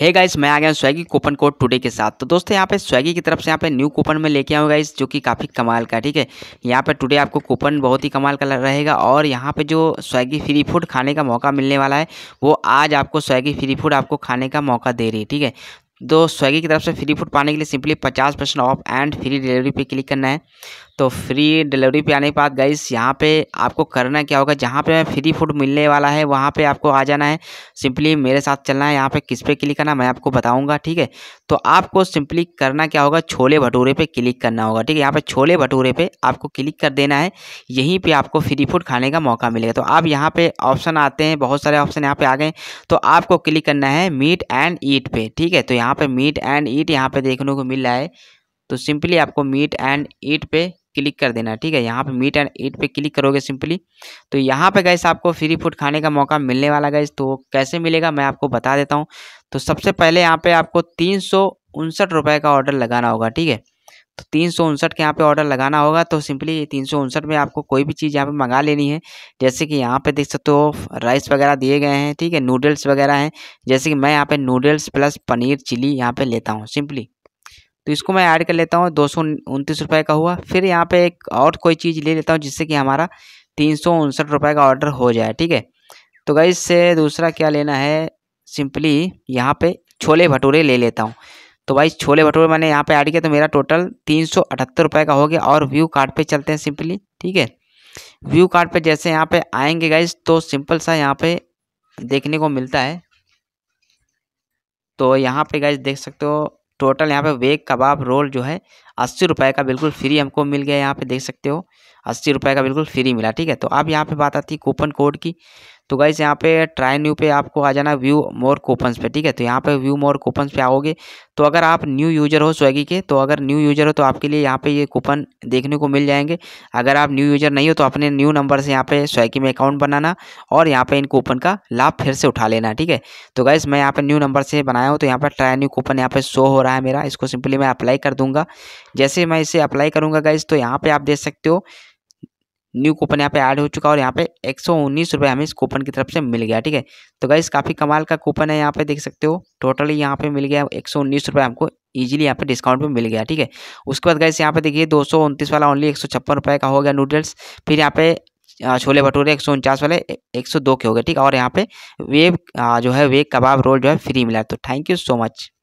हे hey guys मैं आ गया हूँ स्वैगी कूपन कोड टुडे के साथ तो दोस्तों यहाँ पे स्वैगी की तरफ से यहाँ पे न्यू कूपन में लेके आऊँगा इस जो कि काफ़ी कमाल का ठीक है यहाँ पे टुडे आपको कूपन बहुत ही कमाल का रहेगा और यहाँ पे जो स्वैगी फ्री फूड खाने का मौका मिलने वाला है वो आज आपको स्वैगी फ्री फूड आपको खाने का मौका दे रही है ठीक है तो स्वैगी की तरफ से फ्री फूड पाने के लिए सिंपली पचास percent off and free delivery पर क्लिक करना है तो फ्री डिलीवरी पे आने के बाद गाइस यहाँ पे आपको करना क्या होगा जहाँ पे फ्री फूड मिलने वाला है वहाँ पे आपको आ जाना है सिंपली मेरे साथ चलना है यहाँ पे किस पे क्लिक करना मैं आपको बताऊँगा ठीक है तो आपको सिंपली करना क्या होगा छोले भटूरे पे क्लिक करना होगा ठीक है यहाँ पे छोले भटूरे पे आपको क्लिक कर देना है यहीं पर आपको फ्री फूड खाने का मौका मिलेगा तो आप यहाँ पर ऑप्शन आते हैं बहुत सारे ऑप्शन यहाँ पर आ गए तो आपको क्लिक करना है मीट एंड ईट पर ठीक है तो यहाँ पर मीट एंड ईट यहाँ पर देखने को मिल रहा है तो सिंपली आपको मीट एंड ईट पे क्लिक कर देना है ठीक है यहाँ पे मीट एंड ईट पे क्लिक करोगे सिंपली तो यहाँ पे गैस आपको फ्री फूड खाने का मौका मिलने वाला गैस तो कैसे मिलेगा मैं आपको बता देता हूँ तो सबसे पहले यहाँ पे आपको तीन सौ उनसठ रुपये का ऑर्डर लगाना होगा ठीक है तो तीन सौ उनसठ के यहाँ पे ऑर्डर लगाना होगा तो सिंपली तीन सौ उनसठ में आपको कोई भी चीज़ यहाँ पे मंगा लेनी है जैसे कि यहाँ पे देख सकते हो राइस वगैरह दिए गए हैं ठीक है नूडल्स वगैरह हैं जैसे कि मैं यहाँ पे नूडल्स प्लस पनीर चिली यहाँ पे लेता हूँ सिंपली तो इसको मैं ऐड कर लेता हूँ दो सौ उनतीस रुपये का हुआ फिर यहाँ पे एक और कोई चीज़ ले लेता हूँ जिससे कि हमारा तीन सौ उनसठ रुपये का ऑर्डर हो जाए ठीक है तो गई से दूसरा क्या लेना है सिंपली यहाँ पे छोले भटूरे ले लेता हूँ तो भाई छोले भटूरे मैंने यहाँ पे ऐड किया तो मेरा टोटल तीन सौ अठहत्तर रुपये का हो गया और व्यू कार्ड पे चलते हैं सिंपली ठीक है व्यू कार्ड पे जैसे यहाँ पे आएंगे गाइज तो सिंपल सा यहाँ पे देखने को मिलता है तो यहाँ पे गाइज देख सकते हो टोटल यहाँ पे वेग कबाब रोल जो है अस्सी रुपये का बिल्कुल फ्री हमको मिल गया यहाँ पे देख सकते हो अस्सी रुपये का बिल्कुल फ्री मिला ठीक है तो अब यहाँ पे बात आती है कूपन कोड की तो गाइज यहाँ पे ट्राई न्यू पे आपको आ जाना व्यू मोर कूपन्स पे ठीक है तो यहाँ पे व्यू मोर कूपन्स पे आओगे तो अगर आप न्यू यूज़र हो स्वेगी के तो अगर न्यू यूज़र हो तो आपके लिए यहाँ पे ये कूपन देखने को मिल जाएंगे अगर आप न्यू यूज़र नहीं हो तो अपने न्यू नंबर से यहाँ पे स्वेगी में अकाउंट बनाना और यहाँ पे इन कूपन का लाभ फिर से उठा लेना ठीक है तो गाइज मैं यहाँ पर न्यू नंबर से बनाया हूँ तो यहाँ पर ट्राई न्यू कूपन यहाँ पर शो हो रहा है मेरा इसको सिंपली मैं अप्लाई कर दूँगा जैसे मैं इसे अप्लाई करूंगा गाइज तो यहाँ पर आप देख सकते हो न्यू कूपन यहाँ पे ऐड हो चुका है और यहाँ पे एक सौ उन्नीस रुपये हमें इस कूपन की तरफ से मिल गया ठीक है तो गाइज़ काफ़ी कमाल का कूपन है यहाँ पे देख सकते हो टोटली यहाँ पे मिल गया एक सौ उन्नीस रुपये हमको ईजिली यहाँ पे डिस्काउंट में मिल गया ठीक है उसके बाद गाइस यहाँ पे देखिए दो सौ उनतीस वाला ओनली एक सौ छप्पन रुपये का हो गया नूडल्स फिर यहाँ पे छोले भटूरे एक सौ उनचास वाले एक सौ दो के हो गए ठीक है और यहाँ पे वेब जो है वेब कबाब रोल जो है फ्री मिला तो थैंक यू सो मच